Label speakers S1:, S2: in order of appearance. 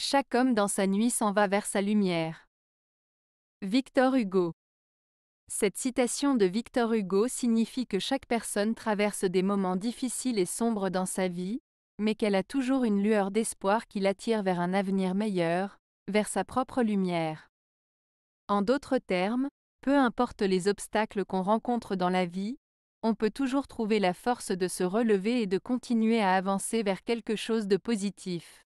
S1: Chaque homme dans sa nuit s'en va vers sa lumière. Victor Hugo Cette citation de Victor Hugo signifie que chaque personne traverse des moments difficiles et sombres dans sa vie, mais qu'elle a toujours une lueur d'espoir qui l'attire vers un avenir meilleur, vers sa propre lumière. En d'autres termes, peu importe les obstacles qu'on rencontre dans la vie, on peut toujours trouver la force de se relever et de continuer à avancer vers quelque chose de positif.